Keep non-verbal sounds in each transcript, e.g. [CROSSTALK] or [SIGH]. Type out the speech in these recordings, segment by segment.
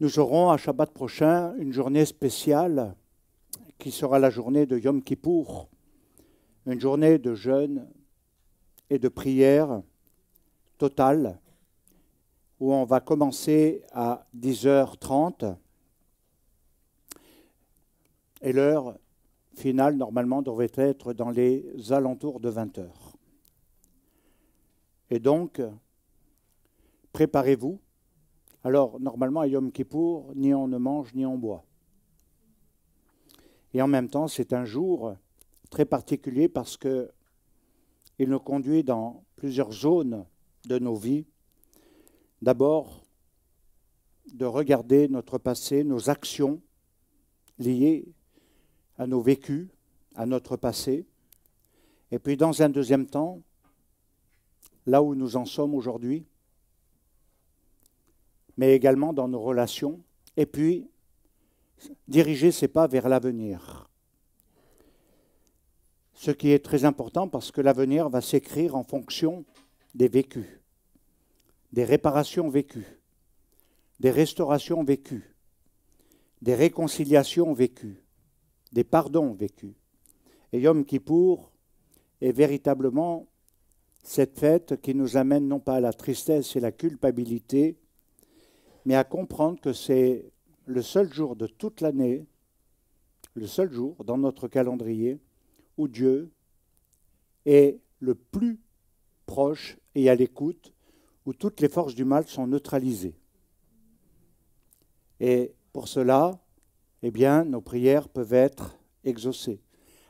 Nous aurons à Shabbat prochain une journée spéciale qui sera la journée de Yom Kippour, une journée de jeûne et de prière totale où on va commencer à 10h30 et l'heure finale normalement devrait être dans les alentours de 20h. Et donc, préparez-vous alors, normalement, à Yom Kippour, ni on ne mange, ni on boit. Et en même temps, c'est un jour très particulier parce que il nous conduit dans plusieurs zones de nos vies. D'abord, de regarder notre passé, nos actions liées à nos vécus, à notre passé. Et puis, dans un deuxième temps, là où nous en sommes aujourd'hui, mais également dans nos relations, et puis diriger ses pas vers l'avenir. Ce qui est très important parce que l'avenir va s'écrire en fonction des vécus, des réparations vécues, des restaurations vécues, des réconciliations vécues, des pardons vécus. Et Yom pour est véritablement cette fête qui nous amène non pas à la tristesse et la culpabilité, mais à comprendre que c'est le seul jour de toute l'année, le seul jour dans notre calendrier où Dieu est le plus proche et à l'écoute, où toutes les forces du mal sont neutralisées. Et pour cela, eh bien, nos prières peuvent être exaucées.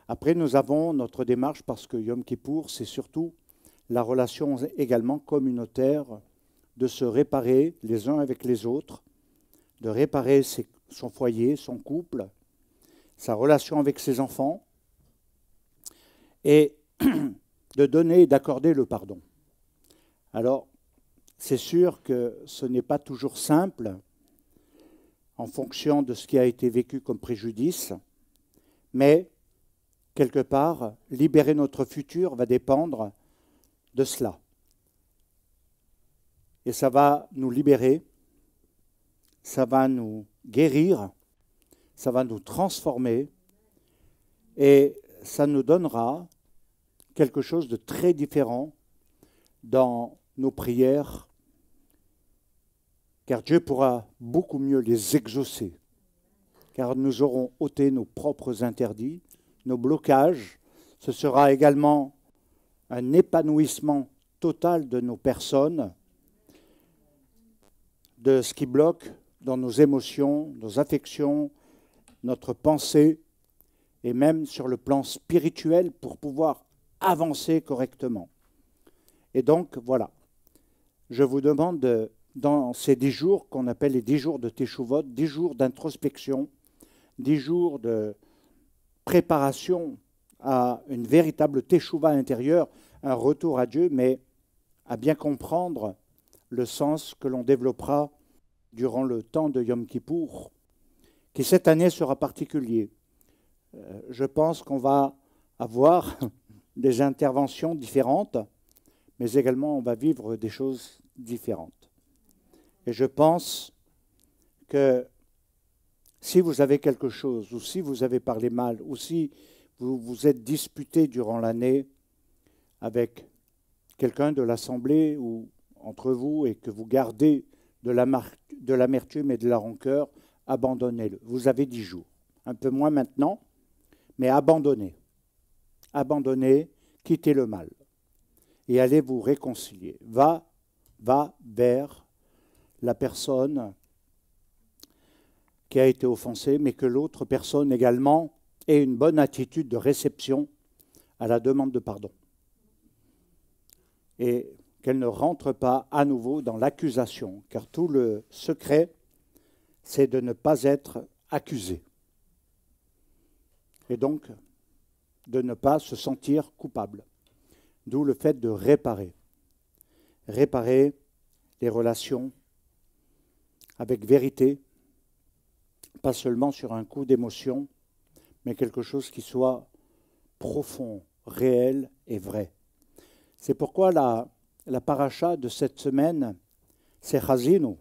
Après, nous avons notre démarche parce que Yom Kippour, c'est surtout la relation également communautaire de se réparer les uns avec les autres, de réparer son foyer, son couple, sa relation avec ses enfants, et [CLEARS THROAT] de donner et d'accorder le pardon. Alors, c'est sûr que ce n'est pas toujours simple en fonction de ce qui a été vécu comme préjudice, mais quelque part, libérer notre futur va dépendre de cela et ça va nous libérer, ça va nous guérir, ça va nous transformer et ça nous donnera quelque chose de très différent dans nos prières, car Dieu pourra beaucoup mieux les exaucer, car nous aurons ôté nos propres interdits, nos blocages, ce sera également un épanouissement total de nos personnes, de ce qui bloque dans nos émotions, nos affections, notre pensée, et même sur le plan spirituel pour pouvoir avancer correctement. Et donc, voilà, je vous demande, dans ces dix jours qu'on appelle les dix jours de Teshuvot, dix jours d'introspection, dix jours de préparation à une véritable Teshuvah intérieure, un retour à Dieu, mais à bien comprendre le sens que l'on développera durant le temps de Yom Kippour, qui cette année sera particulier. Euh, je pense qu'on va avoir [LAUGHS] des interventions différentes, mais également on va vivre des choses différentes. Et je pense que si vous avez quelque chose, ou si vous avez parlé mal, ou si vous vous êtes disputé durant l'année avec quelqu'un de l'Assemblée ou entre vous et que vous gardez de l'amertume et de la rancœur, abandonnez-le. Vous avez dix jours, un peu moins maintenant, mais abandonnez. Abandonnez, quittez le mal et allez vous réconcilier. Va, va vers la personne qui a été offensée, mais que l'autre personne également ait une bonne attitude de réception à la demande de pardon. Et qu'elle ne rentre pas à nouveau dans l'accusation, car tout le secret, c'est de ne pas être accusé. Et donc, de ne pas se sentir coupable. D'où le fait de réparer. Réparer les relations avec vérité, pas seulement sur un coup d'émotion, mais quelque chose qui soit profond, réel et vrai. C'est pourquoi la la paracha de cette semaine, c'est Chazinou.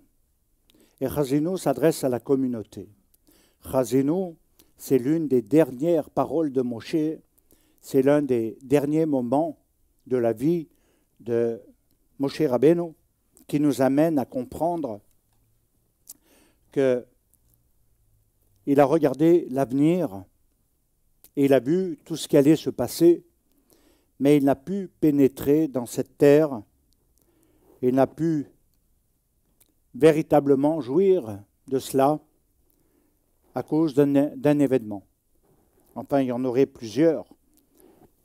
Et Chazinou s'adresse à la communauté. Chazinou, c'est l'une des dernières paroles de Moshe, c'est l'un des derniers moments de la vie de Moshe Rabbeinu qui nous amène à comprendre que il a regardé l'avenir et il a vu tout ce qui allait se passer, mais il n'a pu pénétrer dans cette terre il n'a pu véritablement jouir de cela à cause d'un événement. Enfin, il y en aurait plusieurs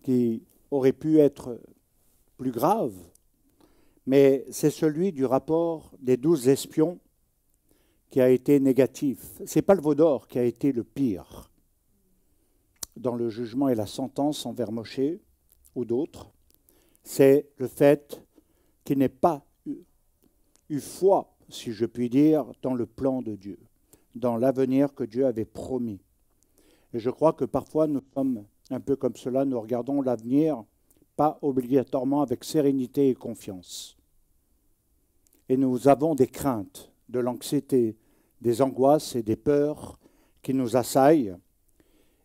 qui auraient pu être plus graves, mais c'est celui du rapport des douze espions qui a été négatif. Ce n'est pas le vaudor qui a été le pire dans le jugement et la sentence envers Moshe ou d'autres, c'est le fait qu'il n'est pas eu foi, si je puis dire, dans le plan de Dieu, dans l'avenir que Dieu avait promis. Et je crois que parfois nous sommes un peu comme cela, nous regardons l'avenir pas obligatoirement avec sérénité et confiance. Et nous avons des craintes, de l'anxiété, des angoisses et des peurs qui nous assaillent.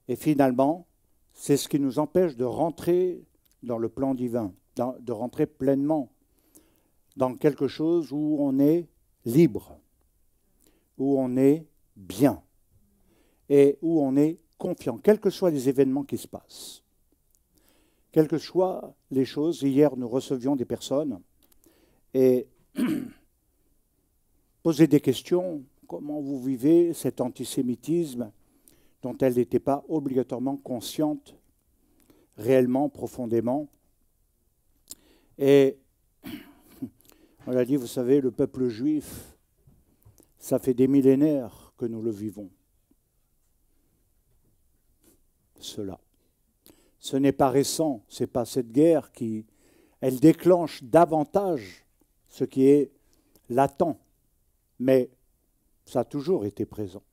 Et finalement, c'est ce qui nous empêche de rentrer dans le plan divin, de rentrer pleinement dans quelque chose où on est libre, où on est bien et où on est confiant, quels que soient les événements qui se passent. Quelles que soient les choses, hier nous recevions des personnes et [CLEARS THROAT] posaient des questions, comment vous vivez cet antisémitisme dont elle n'était pas obligatoirement consciente réellement, profondément. Et on a dit, vous savez, le peuple juif, ça fait des millénaires que nous le vivons. Cela. Ce n'est pas récent, c'est pas cette guerre qui, elle déclenche davantage ce qui est latent, mais ça a toujours été présent,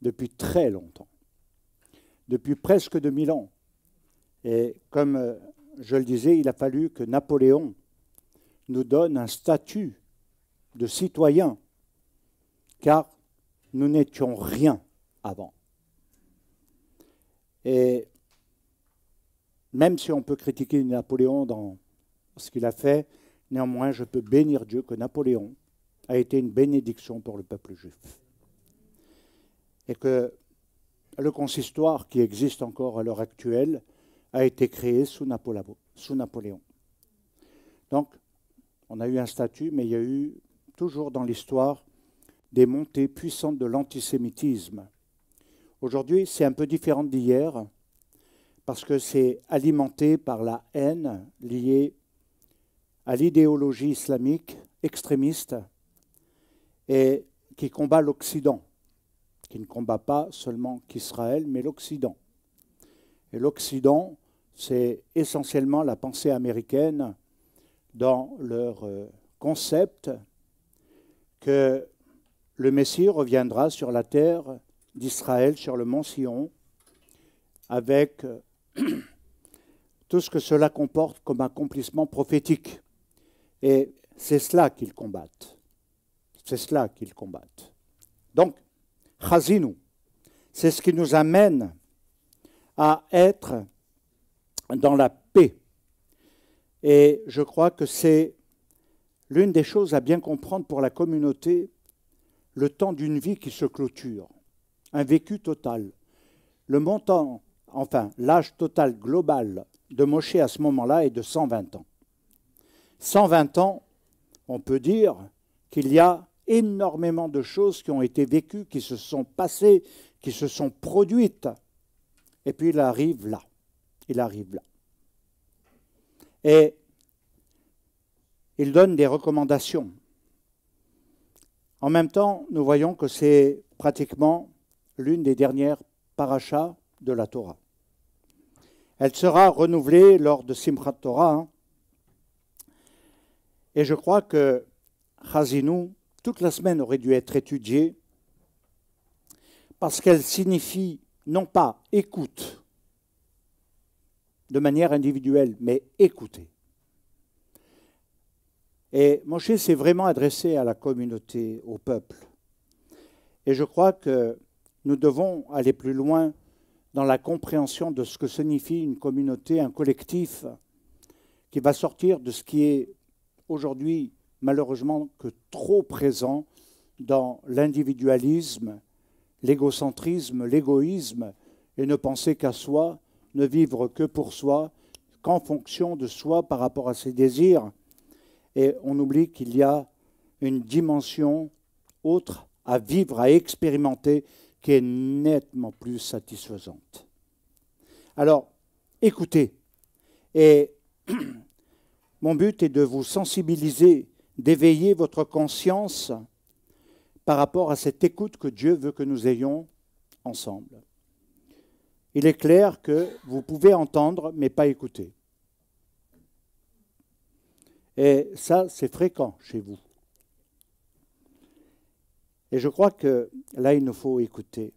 depuis très longtemps, depuis presque 2000 ans. Et comme euh, je le disais, il a fallu que Napoléon nous donne un statut de citoyen, car nous n'étions rien avant. Et même si on peut critiquer Napoléon dans ce qu'il a fait, néanmoins je peux bénir Dieu que Napoléon a été une bénédiction pour le peuple juif. Et que le consistoire qui existe encore à l'heure actuelle a été créé sous, Napoléon. Donc on a eu un statut, mais il y a eu toujours dans l'histoire des montées puissantes de l'antisémitisme. Aujourd'hui, c'est un peu différent d'hier, parce que c'est alimenté par la haine liée à l'idéologie islamique extrémiste et qui combat l'Occident, qui ne combat pas seulement qu'Israël, mais l'Occident. Et l'Occident, c'est essentiellement la pensée américaine, dans leur euh, concept que le Messie reviendra sur la terre d'Israël, sur le mont Sion, avec euh, [CLEARS THROAT] tout ce que cela comporte comme accomplissement prophétique. Et c'est cela qu'ils combattent. C'est cela qu'ils combattent. Donc, Chazinou, c'est ce qui nous amène à être dans la paix et je crois que c'est l'une des choses à bien comprendre pour la communauté, le temps d'une vie qui se clôture, un vécu total. Le montant, enfin l'âge total global de Moshe à ce moment-là est de 120 ans. 120 ans, on peut dire qu'il y a énormément de choses qui ont été vécues, qui se sont passées, qui se sont produites. Et puis il arrive là. Il arrive là. Et il donne des recommandations. En même temps, nous voyons que c'est pratiquement l'une des dernières parachas de la Torah. Elle sera renouvelée lors de Simchat Torah. Hein. Et je crois que Chazinou, toute la semaine, aurait dû être étudiée parce qu'elle signifie non pas écoute, de manière individuelle, mais écouter. Et Moshe s'est vraiment adressé à la communauté, au peuple. Et je crois que nous devons aller plus loin dans la compréhension de ce que signifie une communauté, un collectif, qui va sortir de ce qui est aujourd'hui malheureusement que trop présent dans l'individualisme, l'égocentrisme, l'égoïsme, et ne penser qu'à soi, ne vivre que pour soi, qu'en fonction de soi par rapport à ses désirs. Et on oublie qu'il y a une dimension autre à vivre, à expérimenter, qui est nettement plus satisfaisante. Alors, écoutez. Et [CLEARS THROAT] mon but est de vous sensibiliser, d'éveiller votre conscience par rapport à cette écoute que Dieu veut que nous ayons ensemble il est clair que vous pouvez entendre mais pas écouter. Et ça, c'est fréquent chez vous. Et je crois que là, il nous faut écouter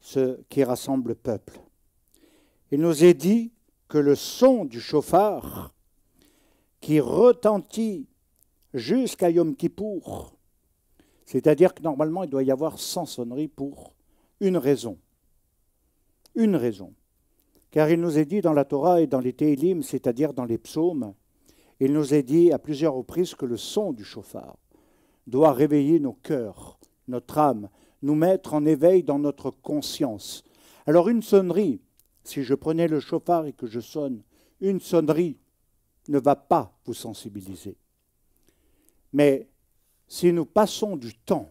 ce qui rassemble le peuple. Il nous est dit que le son du chauffard qui retentit jusqu'à Yom Kippour, c'est-à-dire que normalement, il doit y avoir 100 sonneries pour une raison une raison. Car il nous est dit dans la Torah et dans les Tehillim, c'est-à-dire dans les psaumes, il nous est dit à plusieurs reprises que le son du chauffard doit réveiller nos cœurs, notre âme, nous mettre en éveil dans notre conscience. Alors une sonnerie, si je prenais le chauffard et que je sonne, une sonnerie ne va pas vous sensibiliser. Mais si nous passons du temps,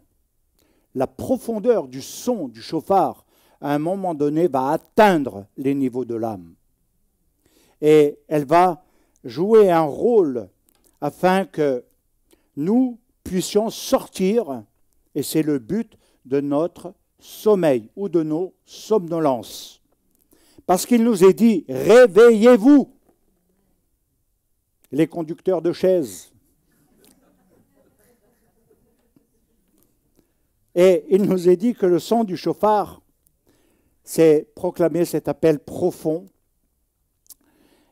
la profondeur du son du chauffard à un moment donné, va atteindre les niveaux de l'âme. Et elle va jouer un rôle afin que nous puissions sortir, et c'est le but de notre sommeil ou de nos somnolences. Parce qu'il nous est dit, réveillez-vous, les conducteurs de chaises. Et il nous est dit que le son du chauffard c'est proclamer cet appel profond.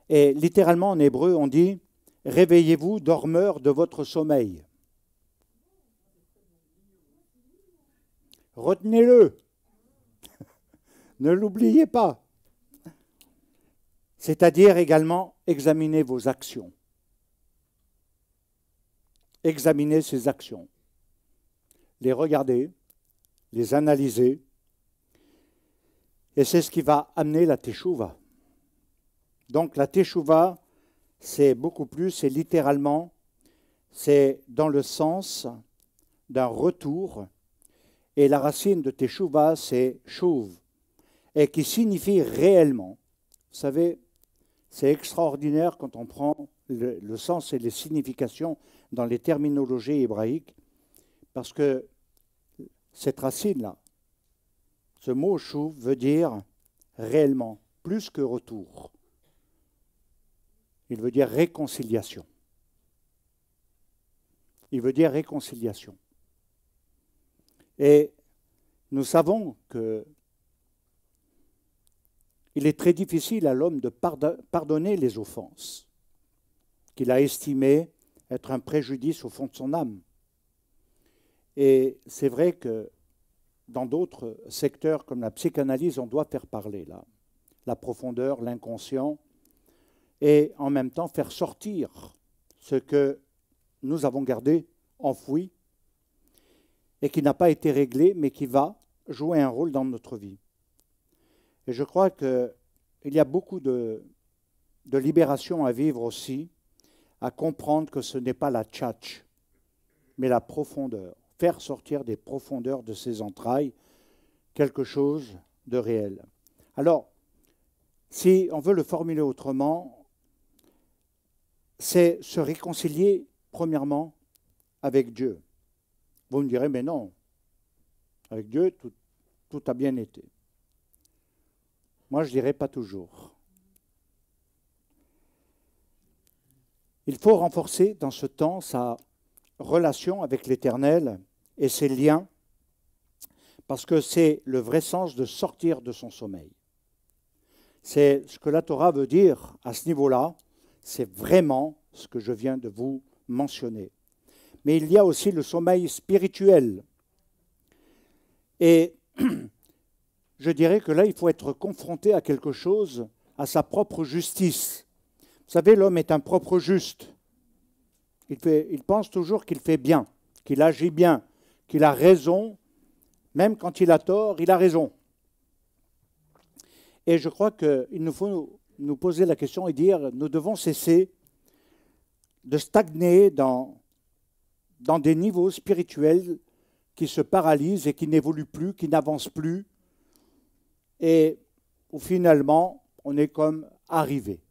Et littéralement en hébreu, on dit Réveillez-vous, dormeurs de votre sommeil. Retenez-le. [LAUGHS] ne l'oubliez pas. C'est-à-dire également examinez vos actions. Examinez ces actions. Les regarder, les analyser, et c'est ce qui va amener la teshuva. Donc la teshuva, c'est beaucoup plus, c'est littéralement, c'est dans le sens d'un retour. Et la racine de teshuva, c'est chouv, et qui signifie réellement. Vous savez, c'est extraordinaire quand on prend le, le, sens et les significations dans les terminologies hébraïques, parce que cette racine-là, ce mot chou veut dire réellement, plus que retour. Il veut dire réconciliation. Il veut dire réconciliation. Et nous savons que il est très difficile à l'homme de pardonner les offenses qu'il a estimées être un préjudice au fond de son âme. Et c'est vrai que dans d'autres secteurs comme la psychanalyse, on doit faire parler la profondeur, l'inconscient, et en même temps faire sortir ce que nous avons gardé enfoui et qui n'a pas été réglé, mais qui va jouer un rôle dans notre vie. Et je crois qu'il y a beaucoup de, de libération à vivre aussi, à comprendre que ce n'est pas la tchatch, mais la profondeur faire sortir des profondeurs de ses entrailles quelque chose de réel. Alors, si on veut le formuler autrement, c'est se réconcilier premièrement avec Dieu. Vous me direz, mais non, avec Dieu, tout, a bien été. Moi, je dirais pas toujours. Il faut renforcer dans ce temps sa relation avec l'Éternel et ses liens, parce que c'est le vrai sens de sortir de son sommeil. C'est ce que la Torah veut dire à ce niveau-là, c'est vraiment ce que je viens de vous mentionner. Mais il y a aussi le sommeil spirituel. Et [CLEARS THROAT] je dirais que là, il faut être confronté à quelque chose, à sa propre justice. Vous savez, l'homme est un propre juste. Il, il pense toujours qu'il fait bien, qu'il agit bien, qu'il a raison, même quand il a tort, il a raison. Et je crois qu'il nous faut nous poser la question et dire, nous devons cesser de stagner dans, dans des niveaux spirituels qui se paralysent et qui n'évoluent plus, qui n'avancent plus, et où finalement on est comme arrivé.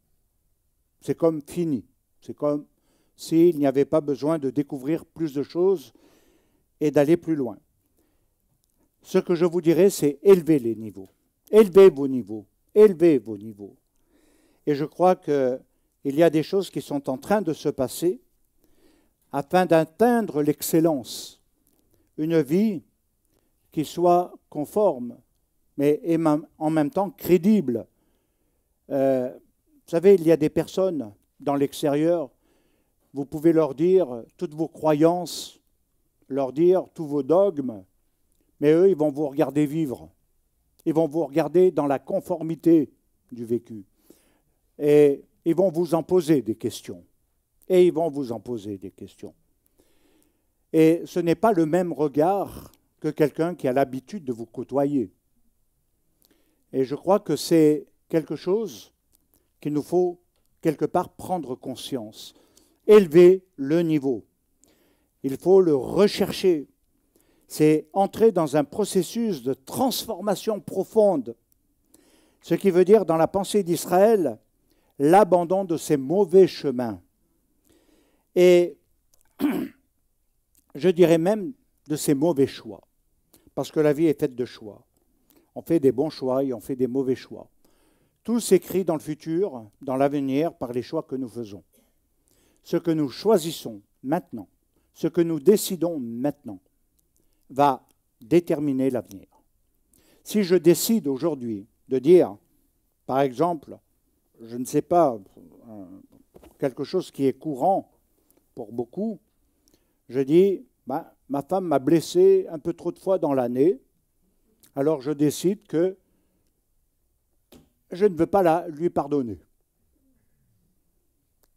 C'est comme fini. C'est comme s'il n'y avait pas besoin de découvrir plus de choses et d'aller plus loin. Ce que je vous dirais, c'est élever les niveaux. Élevez vos niveaux. Élevez vos niveaux. Et je crois qu'il y a des choses qui sont en train de se passer afin d'atteindre l'excellence. Une vie qui soit conforme, mais en même temps crédible. Euh, vous savez, il y a des personnes dans l'extérieur, vous pouvez leur dire toutes vos croyances, leur dire tous vos dogmes, mais eux, ils vont vous regarder vivre. Ils vont vous regarder dans la conformité du vécu. Et ils vont vous en poser des questions. Et ils vont vous en poser des questions. Et ce n'est pas le même regard que quelqu'un qui a l'habitude de vous côtoyer. Et je crois que c'est quelque chose qu'il nous faut quelque part prendre conscience, élever le niveau il faut le rechercher. C'est entrer dans un processus de transformation profonde. Ce qui veut dire, dans la pensée d'Israël, l'abandon de ses mauvais chemins. Et [CLEARS THROAT] je dirais même de ses mauvais choix. Parce que la vie est faite de choix. On fait des bons choix et on fait des mauvais choix. Tout s'écrit dans le futur, dans l'avenir, par les choix que nous faisons. Ce que nous choisissons maintenant ce que nous décidons maintenant va déterminer l'avenir. Si je décide aujourd'hui de dire, par exemple, je ne sais pas, euh, quelque chose qui est courant pour beaucoup, je dis, bah, ma femme m'a blessé un peu trop de fois dans l'année, alors je décide que je ne veux pas la, lui pardonner.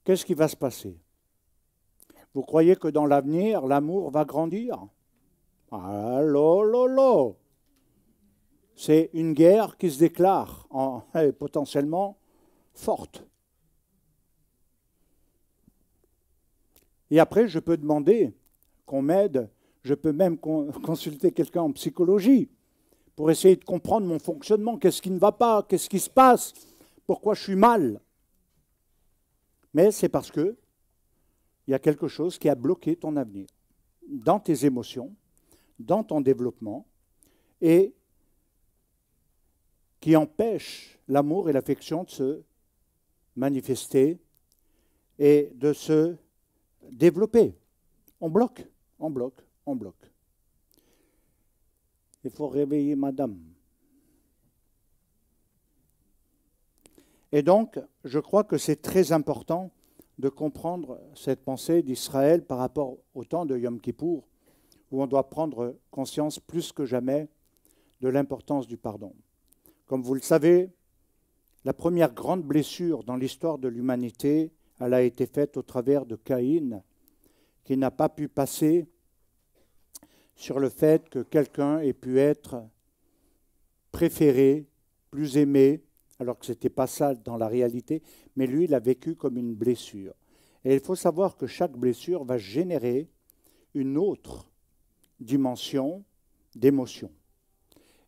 Qu'est-ce qui va se passer vous croyez que dans l'avenir, l'amour va grandir Allô, ah, lolo C'est une guerre qui se déclare [LAUGHS] potentiellement forte. Et après, je peux demander qu'on m'aide, je peux même [LAUGHS] consulter quelqu'un en psychologie pour essayer de comprendre mon fonctionnement, qu'est-ce qui ne va pas, qu'est-ce qui se passe, pourquoi je suis mal. Mais c'est parce que il y a quelque chose qui a bloqué ton avenir, dans tes émotions, dans ton développement, et qui empêche l'amour et l'affection de se manifester et de se développer. On bloque, on bloque, on bloque. Il faut réveiller Madame. Et donc, je crois que c'est très important de comprendre cette pensée d'Israël par rapport au temps de Yom Kippour, où on doit prendre conscience plus que jamais de l'importance du pardon. Comme vous le savez, la première grande blessure dans l'histoire de l'humanité, elle a été faite au travers de Caïn, qui n'a pas pu passer sur le fait que quelqu'un ait pu être préféré, plus aimé, alors que ce n'était pas ça dans la réalité, mais lui, il a vécu comme une blessure. Et il faut savoir que chaque blessure va générer une autre dimension d'émotion.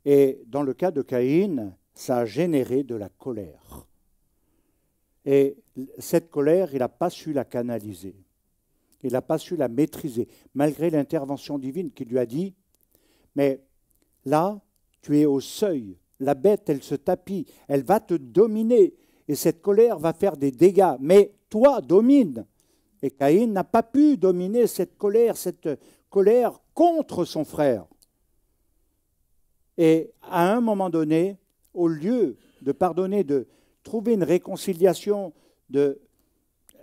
Et dans le cas de Caïn, ça a généré de la colère. Et cette colère, il n'a pas su la canaliser. Il n'a pas su la maîtriser, malgré l'intervention divine qui lui a dit, mais là, tu es au seuil la bête, elle se tapit, elle va te dominer, et cette colère va faire des dégâts. Mais toi, domine. Et Caïn n'a pas pu dominer cette colère, cette colère contre son frère. Et à un moment donné, au lieu de pardonner, de trouver une réconciliation, de, euh,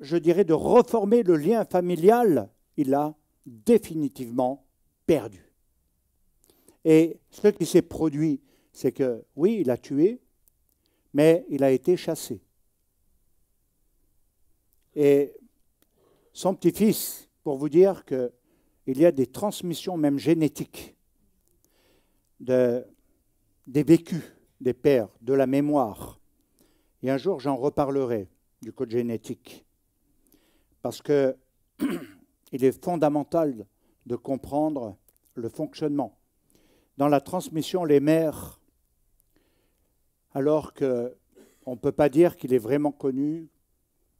je dirais, de reformer le lien familial, il a définitivement perdu. Et ce qui s'est produit, c'est que, oui, il a tué, mais il a été chassé. Et son petit-fils, pour vous dire qu'il y a des transmissions même génétiques de, des vécus des pères, de la mémoire. Et un jour, j'en reparlerai du code génétique. Parce qu'il [CLEARS THROAT] est fondamental de comprendre le fonctionnement. Dans la transmission, les mères alors qu'on ne peut pas dire qu'il est vraiment connu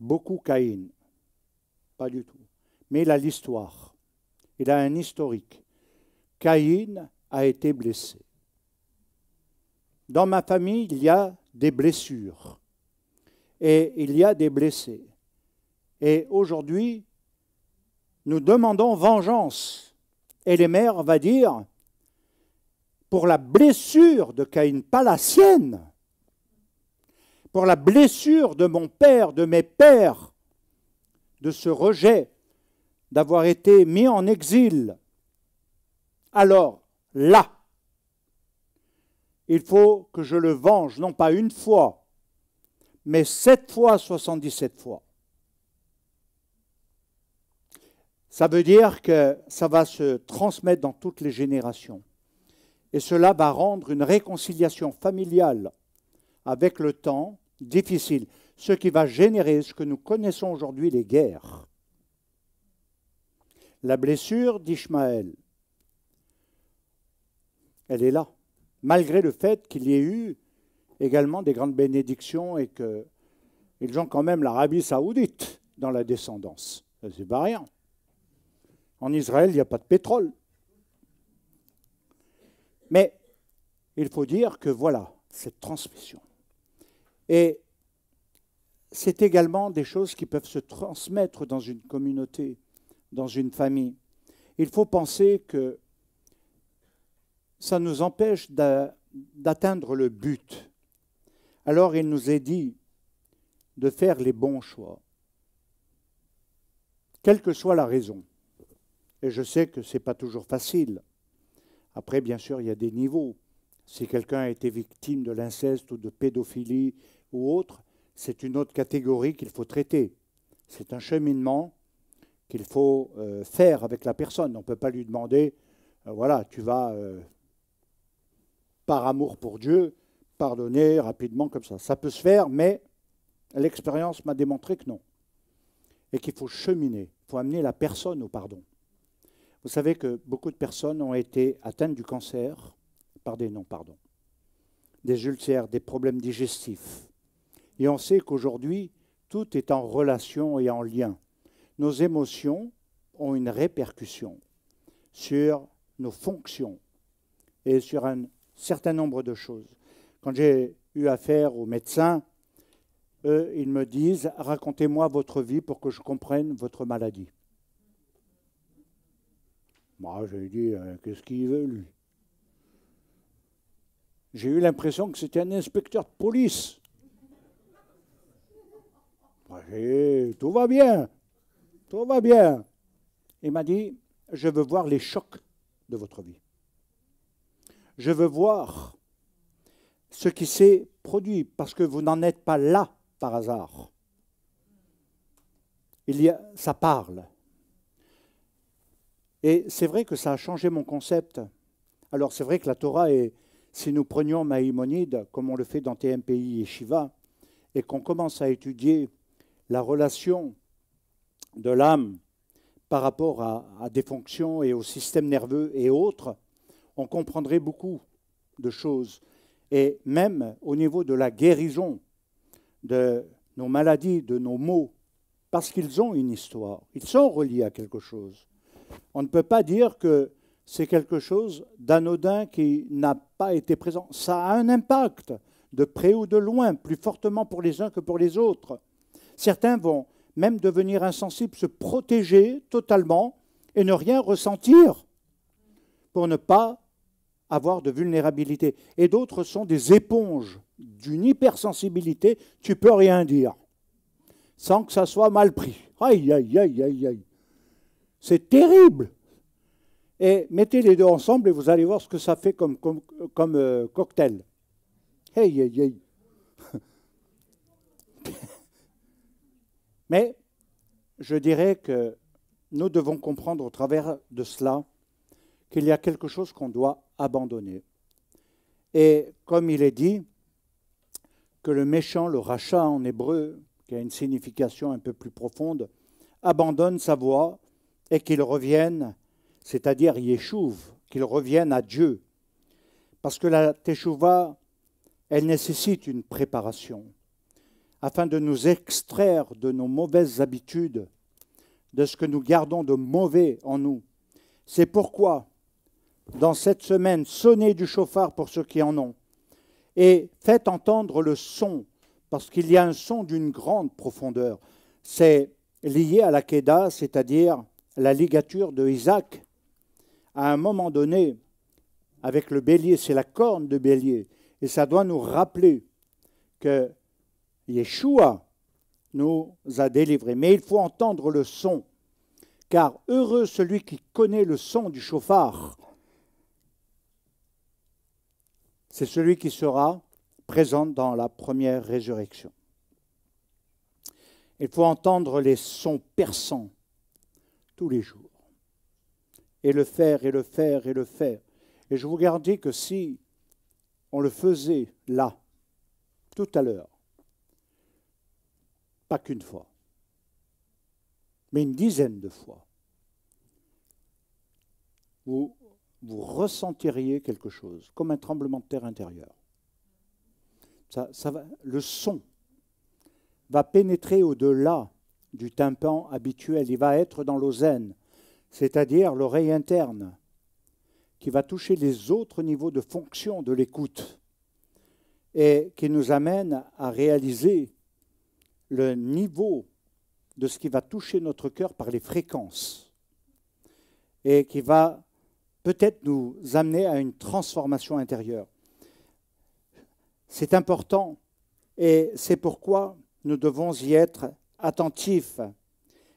beaucoup Caïn. Pas du tout. Mais il a l'histoire. Il a un historique. Caïn a été blessé. Dans ma famille, il y a des blessures. Et il y a des blessés. Et aujourd'hui, nous demandons vengeance. Et les mères va dire, pour la blessure de Caïn, pas la sienne, pour la blessure de mon père, de mes pères, de ce rejet, d'avoir été mis en exil. Alors, là, il faut que je le venge, non pas une fois, mais sept fois, 77 fois. Ça veut dire que ça va se transmettre dans toutes les générations. Et cela va rendre une réconciliation familiale avec le temps difficile, ce qui va générer ce que nous connaissons aujourd'hui, les guerres. La blessure d'Ishmaël, elle est là, malgré le fait qu'il y ait eu également des grandes bénédictions et qu'ils ont quand même l'Arabie saoudite dans la descendance. n'est pas rien. En Israël, il n'y a pas de pétrole. Mais il faut dire que voilà, cette transmission. Et c'est également des choses qui peuvent se transmettre dans une communauté, dans une famille. Il faut penser que ça nous empêche d'atteindre le but. Alors il nous est dit de faire les bons choix, quelle que soit la raison. Et je sais que ce n'est pas toujours facile. Après, bien sûr, il y a des niveaux. Si quelqu'un a été victime de l'inceste ou de pédophilie ou autre, c'est une autre catégorie qu'il faut traiter. C'est un cheminement qu'il faut euh, faire avec la personne. On ne peut pas lui demander, euh, voilà, tu vas, euh, par amour pour Dieu, pardonner rapidement comme ça. Ça peut se faire, mais l'expérience m'a démontré que non. Et qu'il faut cheminer, il faut amener la personne au pardon. Vous savez que beaucoup de personnes ont été atteintes du cancer par des non-pardons, des ulcères, des problèmes digestifs, et on sait qu'aujourd'hui, tout est en relation et en lien. Nos émotions ont une répercussion sur nos fonctions et sur un certain nombre de choses. Quand j'ai eu affaire aux médecins, eux, ils me disent, racontez-moi votre vie pour que je comprenne votre maladie. Moi, j'ai dit, euh, qu'est-ce qu'il veut, lui J'ai eu l'impression que c'était un inspecteur de police tout va bien, tout va bien. Il m'a dit, je veux voir les chocs de votre vie. Je veux voir ce qui s'est produit, parce que vous n'en êtes pas là par hasard. Il y a, ça parle. Et c'est vrai que ça a changé mon concept. Alors c'est vrai que la Torah est, si nous prenions Maïmonide, comme on le fait dans TMPI et Shiva, et qu'on commence à étudier la relation de l'âme par rapport à, des fonctions et au système nerveux et autres, on comprendrait beaucoup de choses. Et même au niveau de la guérison de nos maladies, de nos maux, parce qu'ils ont une histoire, ils sont reliés à quelque chose. On ne peut pas dire que c'est quelque chose d'anodin qui n'a pas été présent. Ça a un impact, de près ou de loin, plus fortement pour les uns que pour les autres. Certains vont même devenir insensibles, se protéger totalement et ne rien ressentir pour ne pas avoir de vulnérabilité. Et d'autres sont des éponges d'une hypersensibilité, tu peux rien dire, sans que ça soit mal pris. Aïe, aïe, aïe, aïe, aïe. C'est terrible. Et mettez les deux ensemble et vous allez voir ce que ça fait comme, comme, euh, cocktail. Aïe, aïe, aïe. Mais je dirais que nous devons comprendre au travers de cela qu'il y a quelque chose qu'on doit abandonner. Et comme il est dit, que le méchant, le rachat en hébreu, qui a une signification un peu plus profonde, abandonne sa voie et qu'il revienne, c'est-à-dire échoue, qu'il revienne à Dieu. Parce que la Teshuvah, elle nécessite une préparation afin de nous extraire de nos mauvaises habitudes, de ce que nous gardons de mauvais en nous. C'est pourquoi, dans cette semaine, sonnez du chauffard pour ceux qui en ont, et faites entendre le son, parce qu'il y a un son d'une grande profondeur. C'est lié à la Kéda, c'est-à-dire la ligature de Isaac. À un moment donné, avec le bélier, c'est la corne de bélier, et ça doit nous rappeler que Yeshua nous a délivrés. Mais il faut entendre le son, car heureux celui qui connaît le son du chauffard. C'est celui qui sera présent dans la première résurrection. Il faut entendre les sons perçants tous les jours. Et le faire, et le faire, et le faire. Et je vous garantis que si on le faisait là, tout à l'heure, pas qu'une fois, mais une dizaine de fois, vous ressentiriez quelque chose, comme un tremblement de terre intérieur. Ça, ça va, le son va pénétrer au-delà du tympan habituel, il va être dans l'ozène, c'est-à-dire l'oreille interne, qui va toucher les autres niveaux de fonction de l'écoute et qui nous amène à réaliser le niveau de ce qui va toucher notre cœur par les fréquences et qui va peut-être nous amener à une transformation intérieure. C'est important et c'est pourquoi nous devons y être attentifs,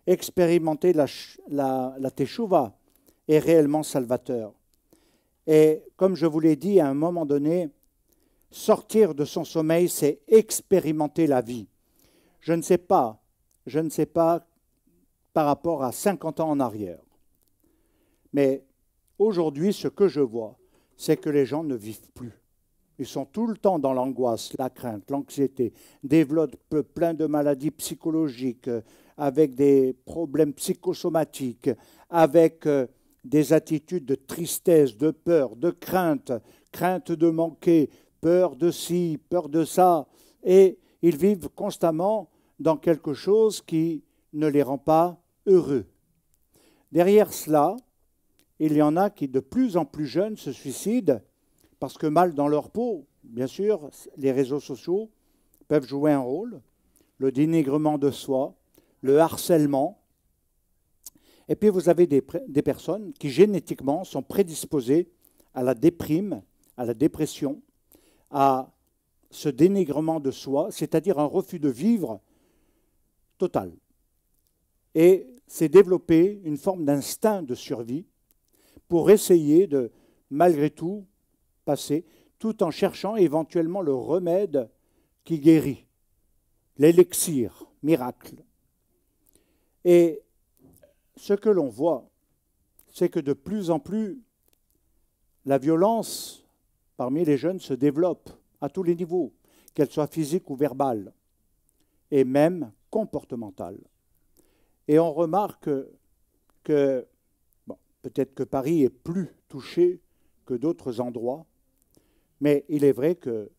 expérimenter la, la, teshuva est réellement salvateur. Et comme je vous l'ai dit à un moment donné, sortir de son sommeil, c'est expérimenter la vie. Je ne sais pas, je ne sais pas par rapport à 50 ans en arrière. Mais aujourd'hui, ce que je vois, c'est que les gens ne vivent plus. Ils sont tout le temps dans l'angoisse, la crainte, l'anxiété, développent plein de maladies psychologiques, euh, avec des problèmes psychosomatiques, avec euh, des attitudes de tristesse, de peur, de crainte, crainte de manquer, peur de ci, peur de ça. Et ils vivent constamment dans quelque chose qui ne les rend pas heureux. Derrière cela, il y en a qui de plus en plus jeunes se suicident parce que mal dans leur peau, bien sûr, les réseaux sociaux peuvent jouer un rôle, le dénigrement de soi, le harcèlement. Et puis vous avez des, personnes qui génétiquement sont prédisposées à la déprime, à la dépression, à ce dénigrement de soi, c'est-à-dire un refus de vivre total. Et s'est développer une forme d'instinct de survie pour essayer de, malgré tout, passer, tout en cherchant éventuellement le remède qui guérit, l'élixir, miracle. Et ce que l'on voit, c'est que de plus en plus, la violence parmi les jeunes se développe à tous les niveaux, qu'elle soit physique ou verbale, et même comportementale. Et on remarque que peut-être que Paris est plus touché que d'autres endroits, mais il est vrai que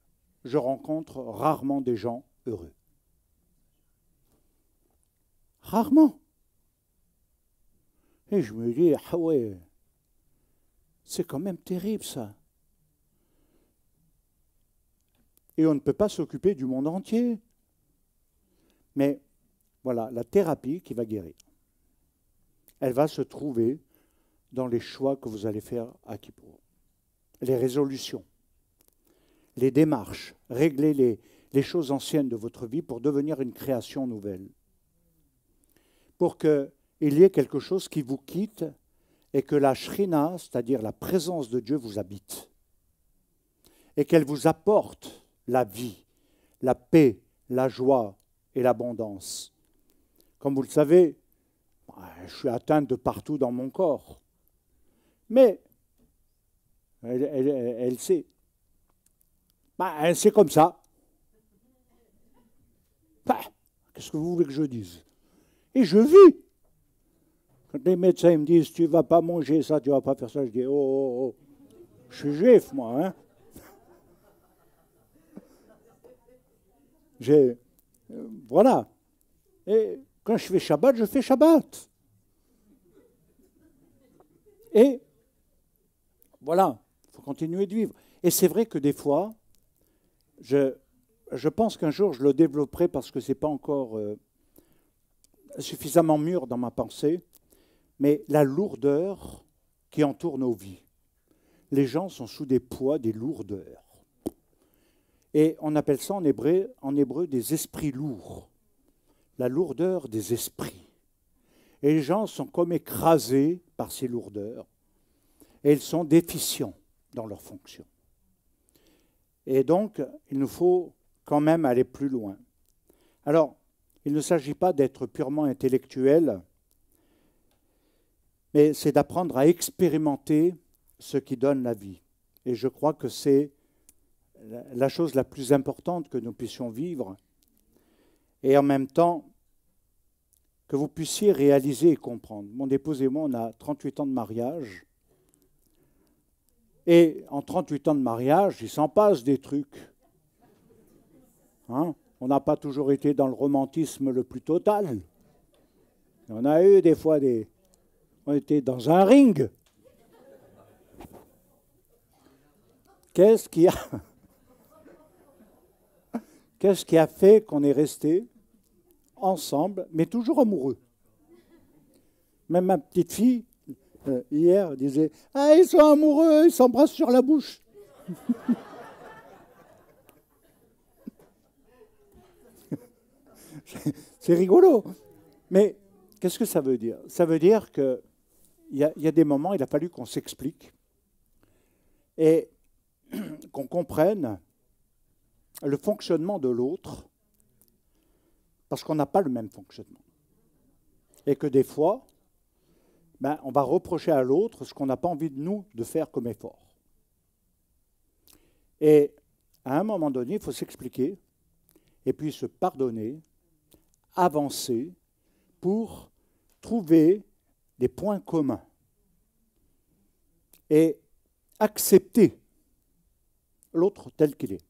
je rencontre rarement des gens heureux. Rarement. Et je me dis, ah ouais, c'est quand même terrible ça. Et on ne peut pas s'occuper du monde entier. Mais voilà, la thérapie qui va guérir, elle va se trouver dans les choix que vous allez faire à Kippour. Les résolutions, les démarches, régler les, les choses anciennes de votre vie pour devenir une création nouvelle. Pour qu'il y ait quelque chose qui vous quitte et que la shrina, c'est-à-dire la présence de Dieu, vous habite et qu'elle vous apporte la vie, la paix, la joie et l'abondance. Comme vous le savez, bah, je suis atteinte de partout dans mon corps. Mais elle, sait. Bah, elle comme ça. Bah, qu'est-ce que vous voulez que je dise Et je vis. Quand les médecins me disent, tu vas pas manger ça, tu vas pas faire ça, je dis, oh, oh. oh. je suis juif, moi. Hein J'ai, euh, voilà. Et quand je fais Shabbat, je fais Shabbat. Et voilà, il faut continuer de vivre. Et c'est vrai que des fois, je, je pense qu'un jour je le développerai parce que ce n'est pas encore euh, suffisamment mûr dans ma pensée, mais la lourdeur qui entoure nos vies. Les gens sont sous des poids, des lourdeurs. Et on appelle ça en hébreu, en hébreu des esprits lourds, la lourdeur des esprits. Et les gens sont comme écrasés par ces lourdeurs, et ils sont déficients dans leurs fonctions. Et donc, il nous faut quand même aller plus loin. Alors, il ne s'agit pas d'être purement intellectuel, mais c'est d'apprendre à expérimenter ce qui donne la vie. Et je crois que c'est la chose la plus importante que nous puissions vivre et en même temps que vous puissiez réaliser et comprendre. Mon épouse et moi, on a 38 ans de mariage. Et en 38 ans de mariage, il s'en passe des trucs. Hein. on n'a pas toujours été dans le romantisme le plus total. On a eu des fois des... On était dans un ring. Qu'est-ce qu'il y a Qu'est-ce qui a fait qu'on est resté ensemble, mais toujours amoureux Même ma petite fille, euh, hier, disait Ah, ils sont amoureux, ils s'embrassent sur la bouche. [LAUGHS] C'est rigolo. Mais qu'est-ce que ça veut dire Ça veut dire qu'il y, y a des moments, il a fallu qu'on s'explique et [CLEARS THROAT] qu'on comprenne le fonctionnement de l'autre parce qu'on n'a pas le même fonctionnement. Et que des fois, ben, on va reprocher à l'autre ce qu'on n'a pas envie de nous de faire comme effort. Et à un moment donné, il faut s'expliquer et puis se pardonner, avancer pour trouver des points communs et accepter l'autre tel qu'il est.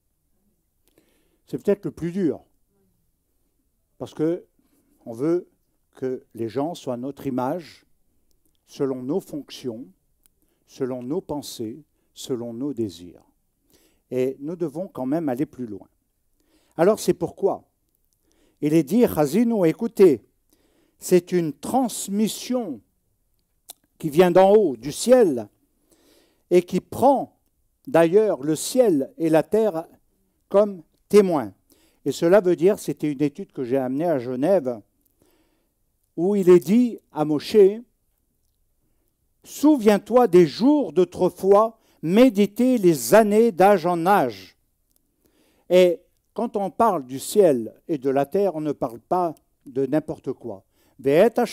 C'est peut-être le plus dur. Parce que on veut que les gens soient notre image, selon nos fonctions, selon nos pensées, selon nos désirs. Et nous devons quand même aller plus loin. Alors c'est pourquoi il est dit, Azino, écoutez, c'est une transmission qui vient d'en haut, du ciel, et qui prend d'ailleurs le ciel et la terre comme témoin. Et cela veut dire, c'était une étude que j'ai amenée à Genève, où il est dit à Moshe, Souviens-toi des jours d'autrefois, méditez les années d'âge en âge. Et quand on parle du ciel et de la terre, on ne parle pas de n'importe quoi. ça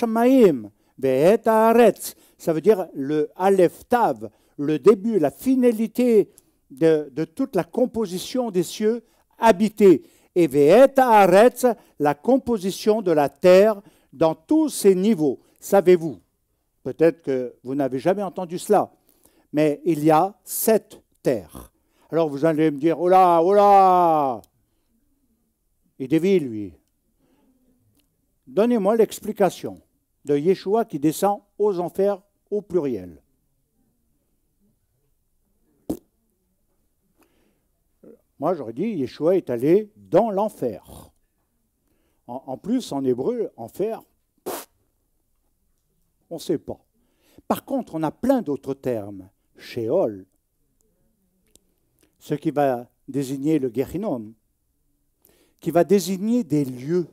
veut dire le Aleph Tav, le début, la finalité de toute la composition des cieux habiter et Veeta Aretz, la composition de la terre dans tous ses niveaux. Savez-vous Peut-être que vous n'avez jamais entendu cela, mais il y a sept terres. Alors vous allez me dire, oh là, oh là Il dévie, lui. Donnez-moi l'explication de Yeshua qui descend aux enfers au pluriel. Moi, j'aurais dit, Yeshua est allé dans l'enfer. En, plus, en hébreu, enfer, on ne sait pas. Par contre, on a plein d'autres termes. Sheol, ce qui va désigner le Guérinom, qui va désigner des lieux.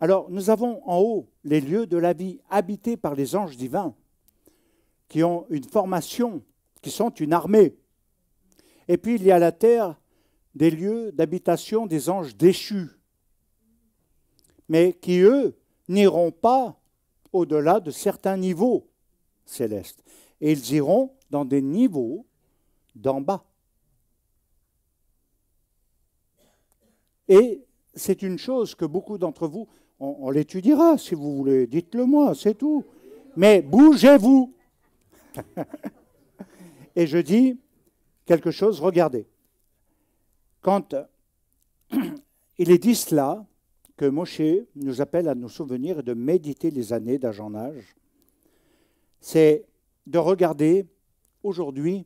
Alors, nous avons en haut les lieux de la vie habités par les anges divins, qui ont une formation, qui sont une armée, et puis il y a la terre des lieux d'habitation des anges déchus, mais qui, eux, n'iront pas au-delà de certains niveaux célestes. Et ils iront dans des niveaux d'en bas. Et c'est une chose que beaucoup d'entre vous, on, l'étudiera si vous voulez, dites-le moi, c'est tout. Mais bougez-vous. [LAUGHS] Et je dis, quelque chose, regardez. Quand [CLEARS THROAT] il est dit cela, que Moshe nous appelle à nous souvenir et de méditer les années d'âge en âge, c'est de regarder aujourd'hui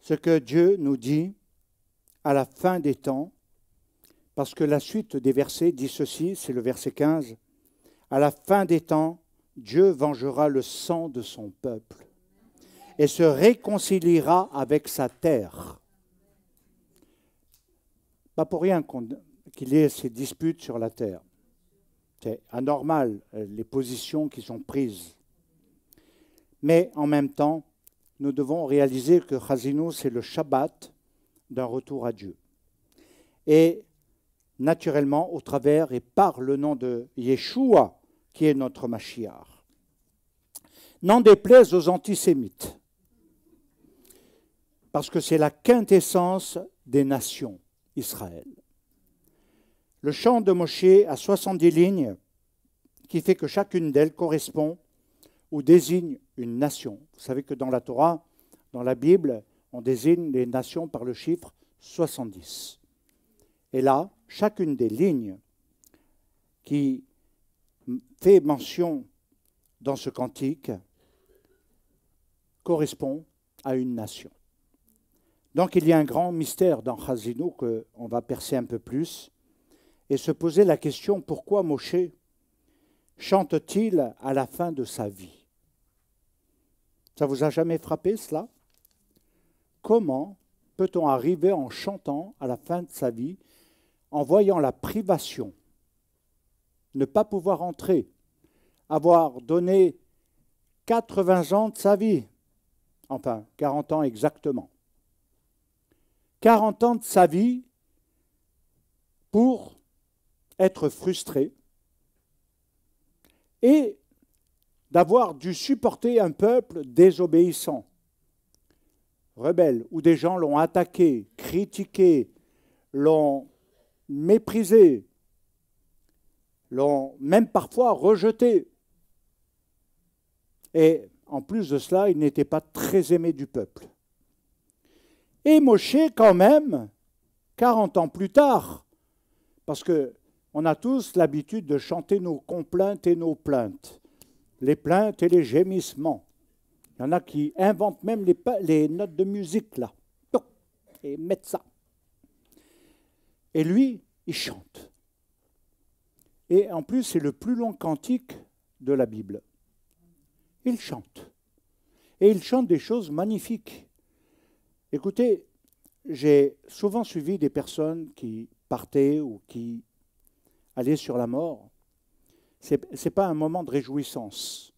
ce que Dieu nous dit à la fin des temps, parce que la suite des versets dit ceci, c'est le verset 15, à la fin des temps, Dieu vengera le sang de son peuple et se réconciliera avec sa terre. Pas pour rien qu'il y ait ces disputes sur la terre. C'est anormal euh, les positions qui sont prises. Mais en même temps, nous devons réaliser que Chazino, c'est le Shabbat d'un retour à Dieu. Et naturellement, au travers et par le nom de Yeshua, qui est notre Mashiach. N'en déplaise aux antisémites, parce que c'est la quintessence des nations, Israël. Le chant de Moshe a 70 lignes qui fait que chacune d'elles correspond ou désigne une nation. Vous savez que dans la Torah, dans la Bible, on désigne les nations par le chiffre 70. Et là, chacune des lignes qui fait mention dans ce cantique correspond à une nation. Donc il y a un grand mystère dans que qu'on va percer un peu plus et se poser la question pourquoi Moshe chante-t-il à la fin de sa vie Ça vous a jamais frappé cela Comment peut-on arriver en chantant à la fin de sa vie, en voyant la privation, ne pas pouvoir entrer, avoir donné 80 ans de sa vie, enfin 40 ans exactement 40 ans de sa vie pour être frustré et d'avoir dû supporter un peuple désobéissant, rebelle, où des gens l'ont attaqué, critiqué, l'ont méprisé, l'ont même parfois rejeté. Et en plus de cela, il n'était pas très aimé du peuple. Et Moshe, quand même, 40 ans plus tard, parce que on a tous l'habitude de chanter nos complaintes et nos plaintes, les plaintes et les gémissements. Il y en a qui inventent même les, les notes de musique là, et mettent ça. Et lui, il chante. Et en plus, c'est le plus long cantique de la Bible. Il chante. Et il chante des choses magnifiques. Écoutez, j'ai souvent suivi des personnes qui partaient ou qui allaient sur la mort. Ce n'est pas un moment de réjouissance.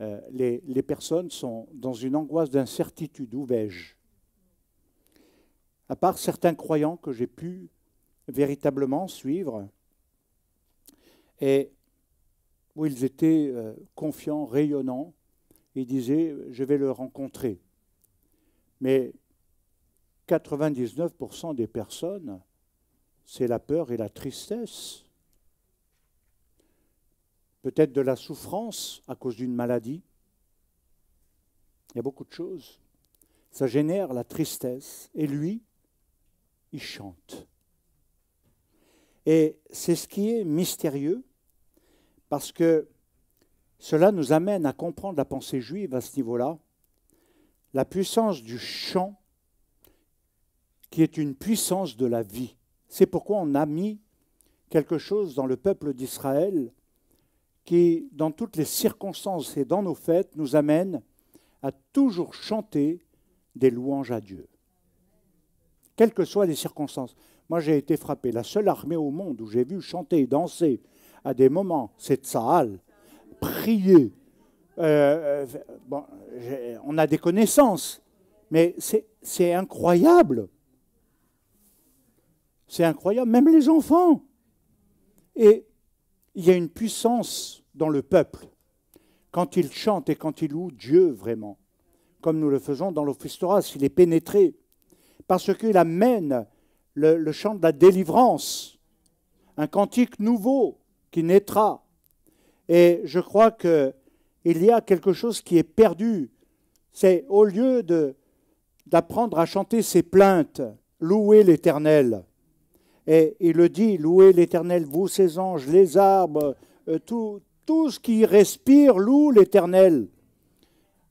Euh, les, personnes sont dans une angoisse d'incertitude. Où vais-je À part certains croyants que j'ai pu véritablement suivre, et où ils étaient euh, confiants, rayonnants, ils disaient, je vais le rencontrer mais 99% des personnes, c'est la peur et la tristesse. Peut-être de la souffrance à cause d'une maladie. Il y a beaucoup de choses. Ça génère la tristesse. Et lui, il chante. Et c'est ce qui est mystérieux, parce que cela nous amène à comprendre la pensée juive à ce niveau-là la puissance du chant qui est une puissance de la vie. C'est pourquoi on a mis quelque chose dans le peuple d'Israël qui, dans toutes les circonstances et dans nos fêtes, nous amène à toujours chanter des louanges à Dieu, quelles que soient les circonstances. Moi, j'ai été frappé. La seule armée au monde où j'ai vu chanter et danser à des moments, c'est Tsahal, prier, euh, euh, on a des connaissances, mais c'est incroyable. C'est incroyable, même les enfants. Et il y a une puissance dans le peuple quand il chante et quand il loue Dieu vraiment, comme nous le faisons dans l'Office s'il est pénétré, parce qu'il amène le, chant de la délivrance, un cantique nouveau qui naîtra. Et je crois que il y a quelque chose qui est perdu. C'est au lieu d'apprendre à chanter ses plaintes, louer l'Éternel. Et il le dit, louez l'Éternel, vous ses anges, les arbres, euh, tout, tout ce qui respire loue l'Éternel.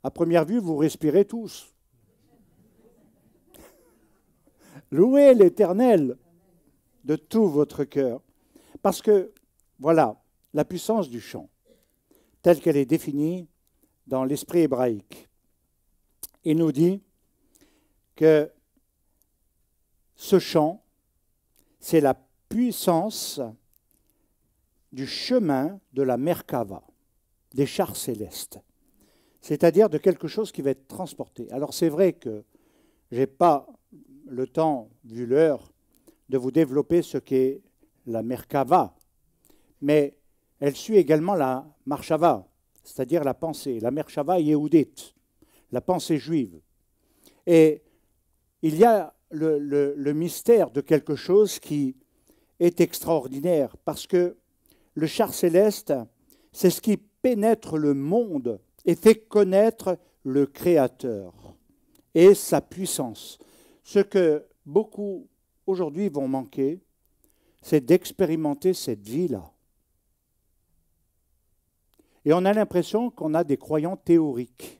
À première vue, vous respirez tous. [LAUGHS] Louez l'Éternel de tout votre cœur. Parce que, voilà, la puissance du chant telle qu'elle est définie dans l'esprit hébraïque. Il nous dit que ce champ, c'est la puissance du chemin de la Merkava, des chars célestes, c'est-à-dire de quelque chose qui va être transporté. Alors c'est vrai que je n'ai pas le temps, vu l'heure, de vous développer ce qu'est la Merkava, mais elle suit également la Marshava, c'est-à-dire la pensée, la Mershava yéhoudite, la pensée juive. Et il y a le mystère de quelque chose qui est extraordinaire, parce que le char céleste, c'est ce qui pénètre le monde et fait connaître le Créateur et sa puissance. Ce que beaucoup aujourd'hui vont manquer, c'est d'expérimenter cette vie-là. Et on a l'impression qu'on a des croyants théoriques.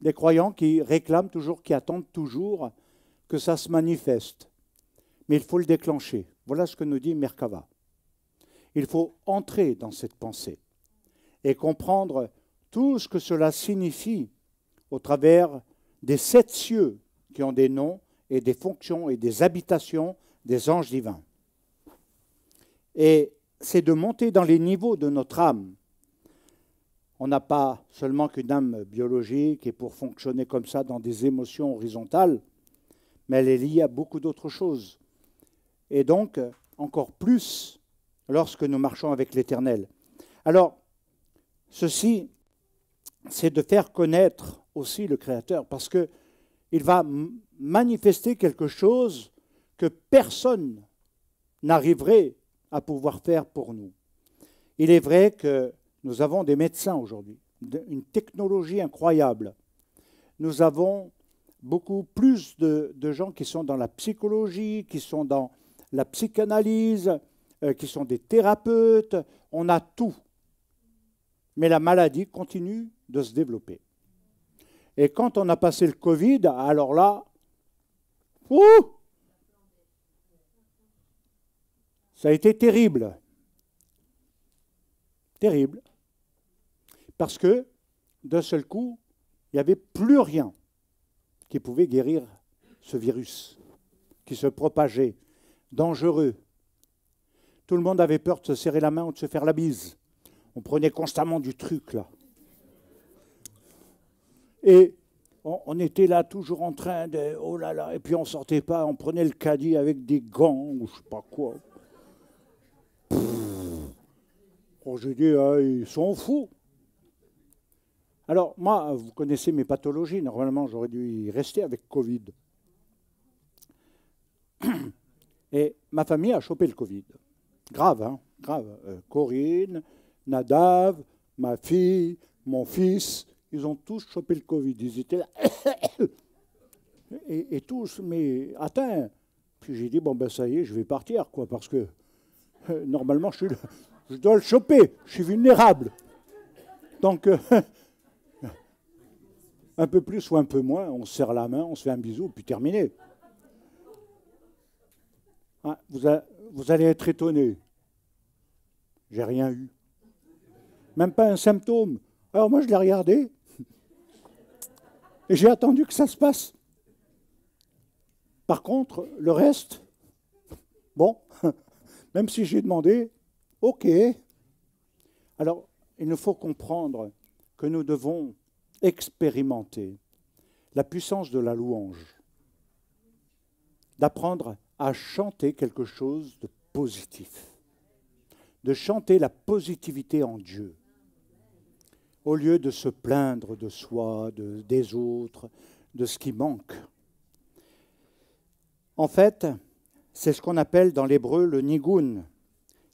Des croyants qui réclament toujours, qui attendent toujours que ça se manifeste. Mais il faut le déclencher. Voilà ce que nous dit Merkava. Il faut entrer dans cette pensée et comprendre tout ce que cela signifie au travers des sept cieux qui ont des noms et des fonctions et des habitations des anges divins. Et c'est de monter dans les niveaux de notre âme. On n'a pas seulement qu'une âme biologique et pour fonctionner comme ça dans des émotions horizontales, mais elle est liée à beaucoup d'autres choses. Et donc, encore plus lorsque nous marchons avec l'Éternel. Alors, ceci, c'est de faire connaître aussi le Créateur, parce qu'il va manifester quelque chose que personne n'arriverait à pouvoir faire pour nous. Il est vrai que nous avons des médecins aujourd'hui, une technologie incroyable. Nous avons beaucoup plus de, gens qui sont dans la psychologie, qui sont dans la psychanalyse, euh, qui sont des thérapeutes. On a tout. Mais la maladie continue de se développer. Et quand on a passé le Covid, alors là, ouh, Ça a été terrible. Terrible. Parce que, d'un seul coup, il n'y avait plus rien qui pouvait guérir ce virus qui se propageait, dangereux. Tout le monde avait peur de se serrer la main ou de se faire la bise. On prenait constamment du truc, là. Et on, était là toujours en train de... Oh là là, et puis on ne sortait pas, on prenait le caddie avec des gants ou je sais pas quoi. j'ai dit, ah, ils sont fous. Alors, moi, vous connaissez mes pathologies. Normalement, j'aurais dû y rester avec Covid. [CLEARS THROAT] Et ma famille a chopé le Covid. Grave, hein Grave. Euh, Corinne, Nadav, ma fille, mon fils, ils ont tous chopé le Covid. Ils étaient là. [COUGHS] et, tous, mais atteints. Puis j'ai dit, bon, ben ça y est, je vais partir, quoi, parce que euh, normalement, je suis là. Je dois le choper, je suis vulnérable. Donc, euh, [LAUGHS] un peu plus ou un peu moins, on serre la main, on se fait un bisou, puis terminé. Ah, vous, vous allez être étonné. J'ai rien eu. Même pas un symptôme. Alors moi, je l'ai regardé. Et j'ai attendu que ça se passe. Par contre, le reste, bon, [LAUGHS] même si j'ai demandé, OK. Alors, il nous faut comprendre que nous devons expérimenter la puissance de la louange, d'apprendre à chanter quelque chose de positif, de chanter la positivité en Dieu, au lieu de se plaindre de soi, de, des autres, de ce qui manque. En fait, c'est ce qu'on appelle dans l'hébreu le nigoun »,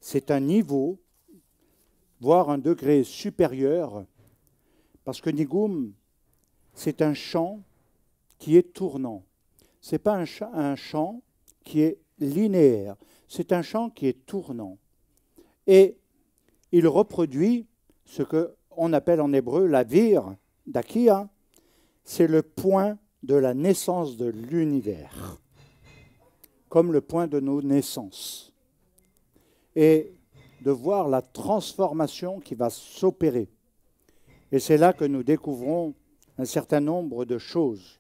c'est un niveau, voire un degré supérieur, parce que Nigum, c'est un champ qui est tournant. Ce n'est pas un, champ qui est linéaire, c'est un champ qui est tournant. Et il reproduit ce qu'on appelle en hébreu la vire d'Akia, c'est le point de la naissance de l'univers, comme le point de nos naissances et de voir la transformation qui va s'opérer. Et c'est là que nous découvrons un certain nombre de choses.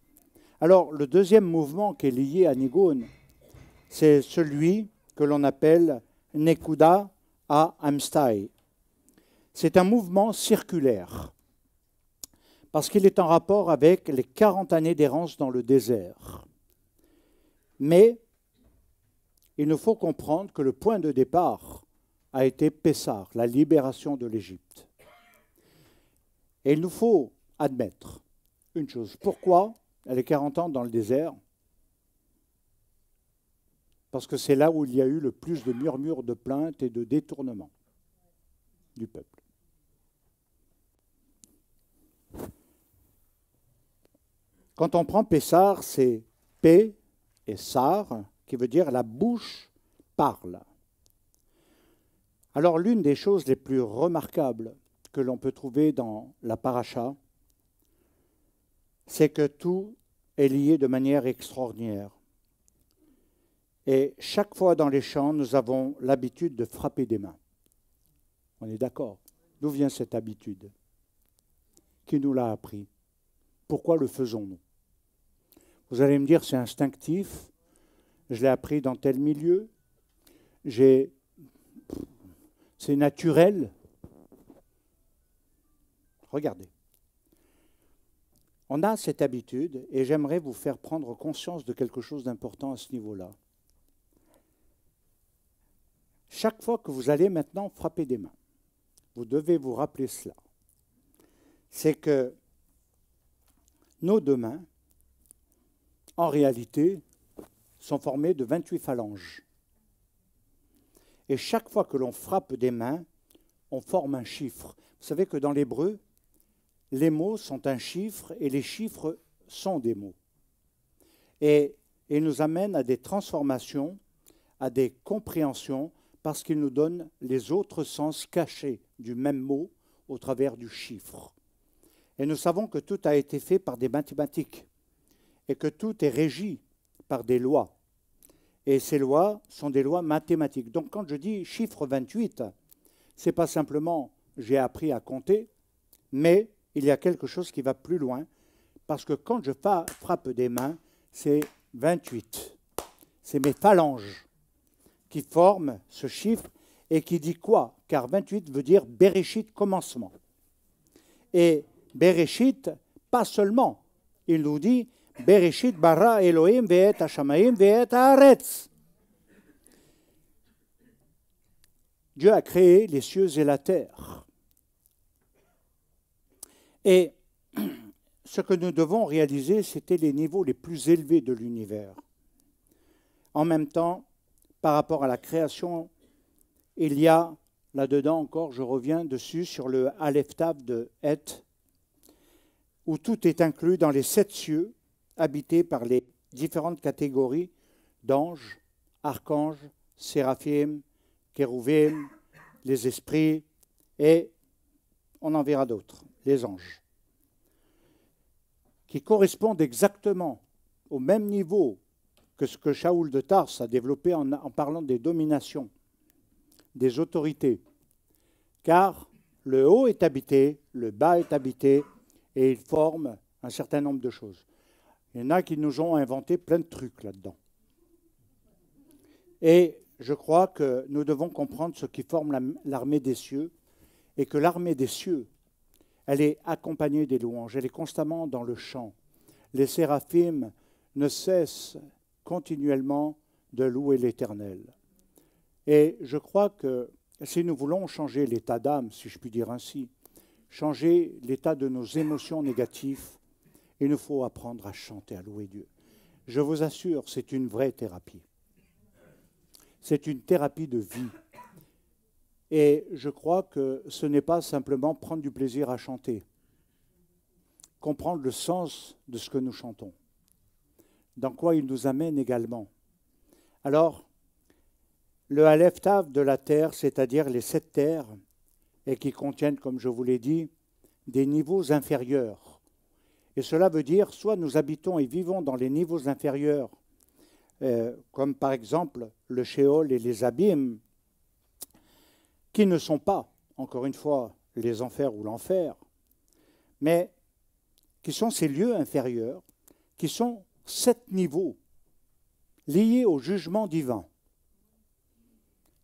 Alors, le deuxième mouvement qui est lié à Nigone, c'est celui que l'on appelle Nekuda à Amstai. C'est un mouvement circulaire, parce qu'il est en rapport avec les 40 années d'errance dans le désert. Mais il nous faut comprendre que le point de départ a été Pessar, la libération de l'Égypte. Et il nous faut admettre une chose. Pourquoi elle est 40 ans dans le désert Parce que c'est là où il y a eu le plus de murmures, de plaintes et de détournements du peuple. Quand on prend Pessar, c'est P et Sar, qui veut dire la bouche parle. Alors l'une des choses les plus remarquables que l'on peut trouver dans la paracha, c'est que tout est lié de manière extraordinaire. Et chaque fois dans les champs, nous avons l'habitude de frapper des mains. On est d'accord. D'où vient cette habitude Qui nous l'a appris Pourquoi le faisons-nous Vous allez me dire, c'est instinctif, je l'ai appris dans tel milieu, j'ai... c'est naturel. Regardez. On a cette habitude et j'aimerais vous faire prendre conscience de quelque chose d'important à ce niveau-là. Chaque fois que vous allez maintenant frapper des mains, vous devez vous rappeler cela. C'est que nos deux mains, en réalité, sont formés de 28 phalanges. Et chaque fois que l'on frappe des mains, on forme un chiffre. Vous savez que dans l'hébreu, les mots sont un chiffre et les chiffres sont des mots. Et ils nous amènent à des transformations, à des compréhensions, parce qu'ils nous donnent les autres sens cachés du même mot au travers du chiffre. Et nous savons que tout a été fait par des mathématiques et que tout est régi par des lois. Et ces lois sont des lois mathématiques. Donc quand je dis chiffre 28, c'est pas simplement j'ai appris à compter, mais il y a quelque chose qui va plus loin, parce que quand je frappe des mains, c'est 28. C'est mes phalanges qui forment ce chiffre et qui dit quoi Car 28 veut dire Bereshit commencement. Et Bereshit, pas seulement, il nous dit bara Elohim ve'et ve'et haaretz. Dieu a créé les cieux et la terre. Et [CLEARS THROAT] ce que nous devons réaliser, c'était les niveaux les plus élevés de l'univers. En même temps, par rapport à la création, il y a là-dedans encore, je reviens dessus, sur le Aleph de Het, où tout est inclus dans les sept cieux, habité par les différentes catégories d'anges, archanges, séraphim, kérouvim, les esprits et on en verra d'autres, les anges, qui correspondent exactement au même niveau que ce que Shaoul de Tars a développé en, en parlant des dominations, des autorités, car le haut est habité, le bas est habité, et il forme un certain nombre de choses. Il y en a qui nous ont inventé plein de trucs là-dedans. Et je crois que nous devons comprendre ce qui forme l'armée des cieux et que l'armée des cieux, elle est accompagnée des louanges, elle est constamment dans le chant. Les séraphimes ne cessent continuellement de louer l'Éternel. Et je crois que si nous voulons changer l'état d'âme, si je puis dire ainsi, changer l'état de nos émotions négatives, il nous faut apprendre à chanter, à louer Dieu. Je vous assure, c'est une vraie thérapie. C'est une thérapie de vie. Et je crois que ce n'est pas simplement prendre du plaisir à chanter, comprendre le sens de ce que nous chantons, dans quoi il nous amène également. Alors, le Aleph Tav de la terre, c'est-à-dire les sept terres, et qui contiennent, comme je vous l'ai dit, des niveaux inférieurs et cela veut dire soit nous habitons et vivons dans les niveaux inférieurs, euh, comme par exemple le shéol et les abîmes, qui ne sont pas, encore une fois, les enfers ou l'enfer, mais qui sont ces lieux inférieurs, qui sont sept niveaux liés au jugement divin.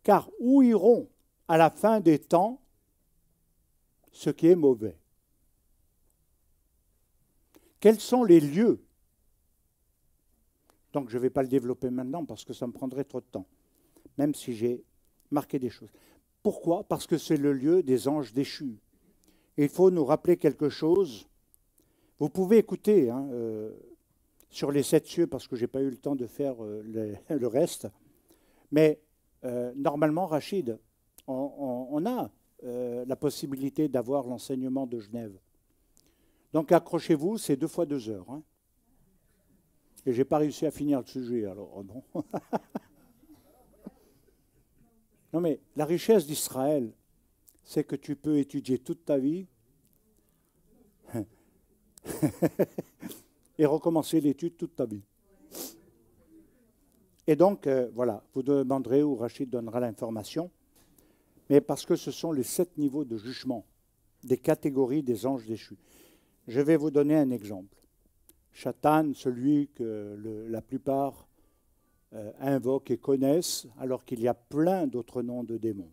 Car où iront à la fin des temps ce qui est mauvais quels sont les lieux Donc je ne vais pas le développer maintenant parce que ça me prendrait trop de temps, même si j'ai marqué des choses. Pourquoi Parce que c'est le lieu des anges déchus. il faut nous rappeler quelque chose. Vous pouvez écouter hein, euh, sur les sept cieux parce que je n'ai pas eu le temps de faire euh, [LAUGHS] le reste. Mais euh, normalement, Rachid, on a la possibilité d'avoir l'enseignement de Genève. Donc accrochez-vous, c'est deux fois deux heures. Hein. Et j'ai pas réussi à finir le sujet, alors bon. Oh [LAUGHS] non mais la richesse d'Israël, c'est que tu peux étudier toute ta vie [LAUGHS] et recommencer l'étude toute ta vie. Et donc, euh, voilà, vous demanderez où Rachid donnera l'information, mais parce que ce sont les sept niveaux de jugement des catégories des anges déchus. Je vais vous donner un exemple. Chatan, celui que la plupart euh, invoquent et connaissent, alors qu'il y a plein d'autres noms de démons.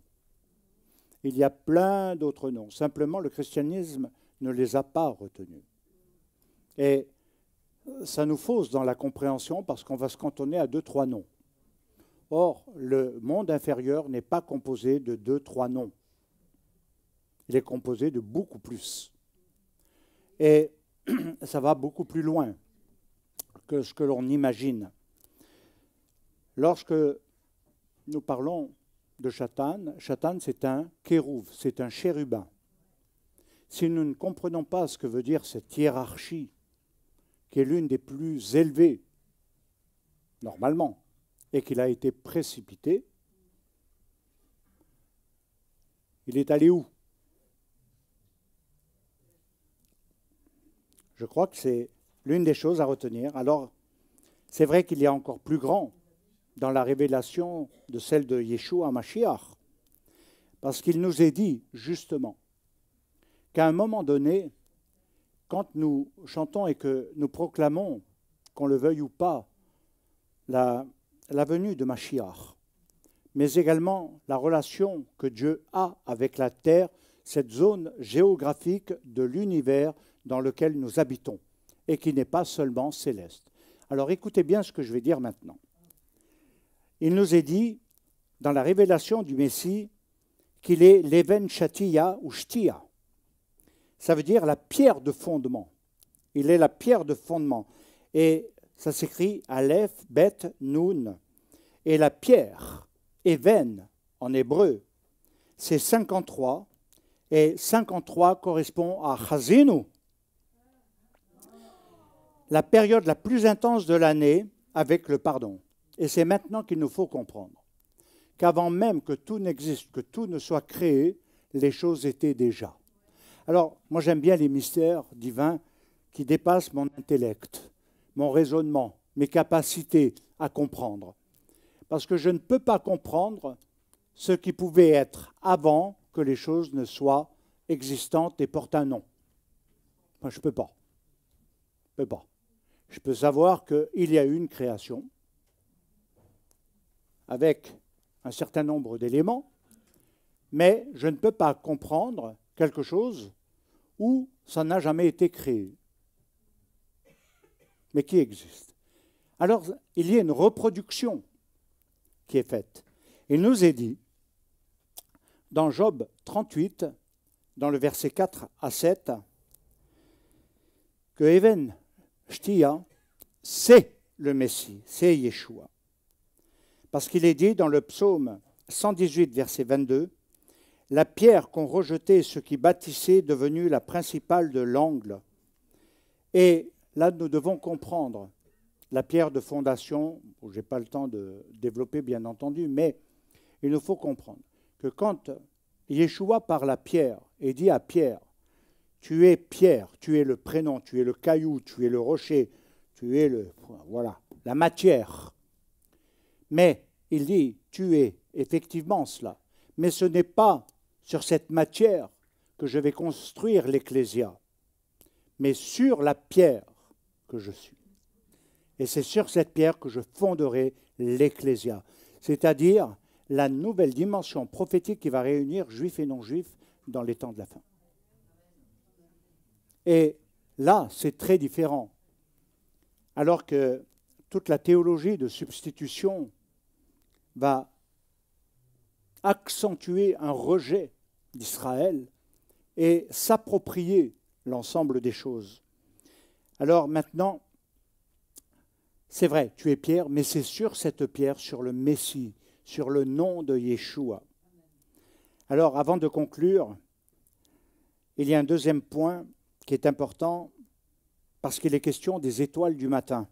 Il y a plein d'autres noms. Simplement, le christianisme ne les a pas retenus. Et ça nous fausse dans la compréhension parce qu'on va se cantonner à deux, trois noms. Or, le monde inférieur n'est pas composé de deux, trois noms. Il est composé de beaucoup plus. Et [CLEARS THROAT] ça va beaucoup plus loin que ce que l'on imagine. Lorsque nous parlons de Chatan, Chatan c'est un kérouv, c'est un chérubin. Si nous ne comprenons pas ce que veut dire cette hiérarchie, qui est l'une des plus élevées, normalement, et qu'il a été précipité, il est allé où Je crois que c'est l'une des choses à retenir. Alors, c'est vrai qu'il y a encore plus grand dans la révélation de celle de Yeshua Mashiach, parce qu'il nous est dit justement qu'à un moment donné, quand nous chantons et que nous proclamons, qu'on le veuille ou pas, la, la venue de Mashiach, mais également la relation que Dieu a avec la terre, cette zone géographique de l'univers dans lequel nous habitons et qui n'est pas seulement céleste. Alors écoutez bien ce que je vais dire maintenant. Il nous est dit, dans la révélation du Messie, qu'il est l'Even Shatiya ou Shtia. Ça veut dire la pierre de fondement. Il est la pierre de fondement. Et ça s'écrit Aleph, Bet, Nun. Et la pierre, Even, en hébreu, c'est 53. Et 53 correspond à Chazinu, la période la plus intense de l'année avec le pardon. Et c'est maintenant qu'il nous faut comprendre qu'avant même que tout n'existe, que tout ne soit créé, les choses étaient déjà. Alors, moi j'aime bien les mystères divins qui dépassent mon intellect, mon raisonnement, mes capacités à comprendre. Parce que je ne peux pas comprendre ce qui pouvait être avant que les choses ne soient existantes et portent un nom. Moi, je ne peux pas. Je peux pas je peux savoir qu'il y a eu une création avec un certain nombre d'éléments, mais je ne peux pas comprendre quelque chose où ça n'a jamais été créé, mais qui existe. Alors, il y a une reproduction qui est faite. Il nous est dit, dans Job 38, dans le verset 4 à 7, que Even Shtia, c'est le Messie, c'est Yeshua. Parce qu'il est dit dans le psaume 118, verset 22, La pierre qu'ont rejetée ceux qui bâtissaient est devenue la principale de l'angle. Et là, nous devons comprendre la pierre de fondation, je n'ai pas le temps de développer bien entendu, mais il nous faut comprendre que quand Yeshua parle à Pierre et dit à Pierre, tu es pierre, tu es le prénom, tu es le caillou, tu es le rocher, tu es le. Voilà, la matière. Mais il dit Tu es effectivement cela. Mais ce n'est pas sur cette matière que je vais construire l'Ecclésia, mais sur la pierre que je suis. Et c'est sur cette pierre que je fonderai l'Ecclésia, c'est-à-dire la nouvelle dimension prophétique qui va réunir juifs et non-juifs dans les temps de la fin. Et là, c'est très différent. Alors que toute la théologie de substitution va accentuer un rejet d'Israël et s'approprier l'ensemble des choses. Alors maintenant, c'est vrai, tu es Pierre, mais c'est sur cette pierre, sur le Messie, sur le nom de Yeshua. Alors avant de conclure, il y a un deuxième point qui est important parce qu'il est question des étoiles du matin,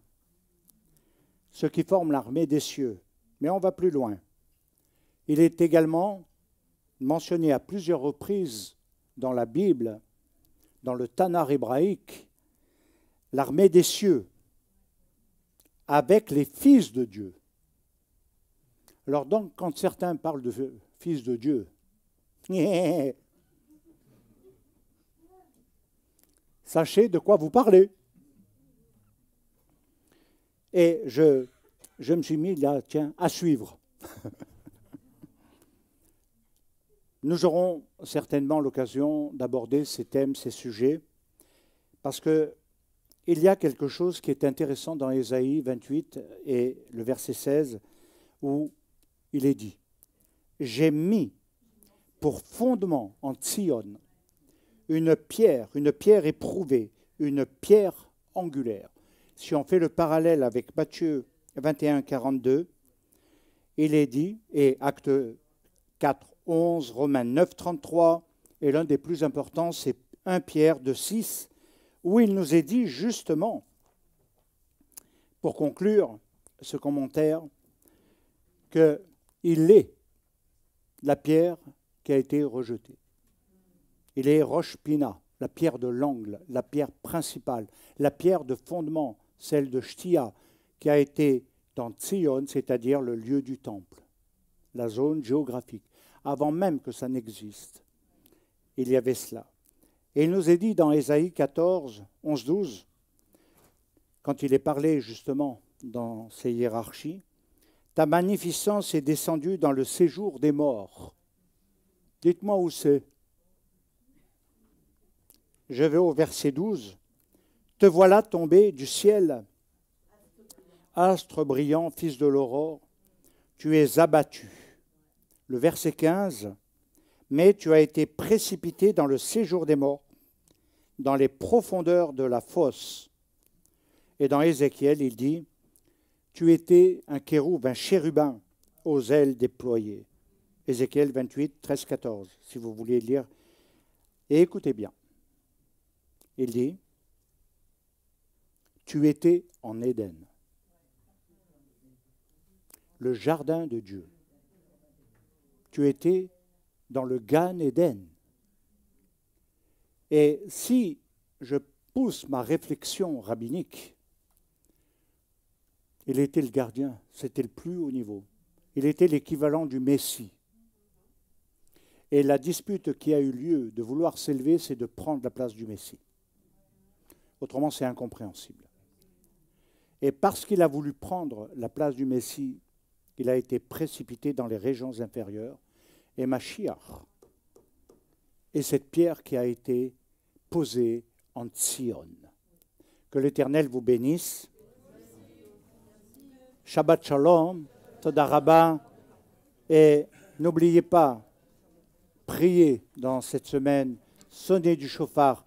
ce qui forme l'armée des cieux. Mais on va plus loin. Il est également mentionné à plusieurs reprises dans la Bible, dans le Tanar hébraïque, l'armée des cieux, avec les fils de Dieu. Alors donc, quand certains parlent de fils de Dieu, [LAUGHS] eh, eh, eh, sachez de quoi vous parlez. Et je, je me suis mis là, tiens, à suivre. [LAUGHS] Nous aurons certainement l'occasion d'aborder ces thèmes, ces sujets, parce que il y a quelque chose qui est intéressant dans Ésaïe 28 et le verset 16, où il est dit J'ai mis pour fondement en Sion, une pierre, une pierre éprouvée, une pierre angulaire. Si on fait le parallèle avec Matthieu 21, 42, il est dit, et acte 4, 11, Romains 9, 33, et l'un des plus importants, c'est 1 Pierre de 6, où il nous est dit justement, pour conclure ce commentaire, qu'il est la pierre qui a été rejetée. Il est Roche Pina, la pierre de l'angle, la pierre principale, la pierre de fondement, celle de Shtia, qui a été dans Tzion, c'est-à-dire le lieu du temple, la zone géographique, avant même que ça n'existe. Il y avait cela. Et il nous est dit dans Ésaïe 14, 11, 12, quand il est parlé justement dans ces hiérarchies, ta magnificence est descendue dans le séjour des morts. Dites-moi où c'est je vais au verset 12, Te voilà tombé du ciel, astre brillant, fils de l'aurore, tu es abattu. Le verset 15, Mais tu as été précipité dans le séjour des morts, dans les profondeurs de la fosse. Et dans Ézéchiel, il dit, Tu étais un kéroub, un chérubin, aux ailes déployées. Ézéchiel 28, 13, 14, si vous voulez lire. Et écoutez bien. Il dit, tu étais en Éden, le jardin de Dieu. Tu étais dans le Gan Éden. Et si je pousse ma réflexion rabbinique, il était le gardien, c'était le plus haut niveau. Il était l'équivalent du Messie. Et la dispute qui a eu lieu de vouloir s'élever, c'est de prendre la place du Messie. Autrement, c'est incompréhensible. Et parce qu'il a voulu prendre la place du Messie, il a été précipité dans les régions inférieures. Et Machiach Et cette pierre qui a été posée en Sion. Que l'Éternel vous bénisse. Shabbat Shalom, Todarabah, et n'oubliez pas, priez dans cette semaine, sonnez du chauffard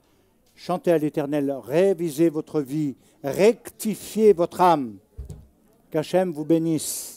Chantez à l'Éternel, révisez votre vie, rectifiez votre âme. Qu'Hachem vous bénisse.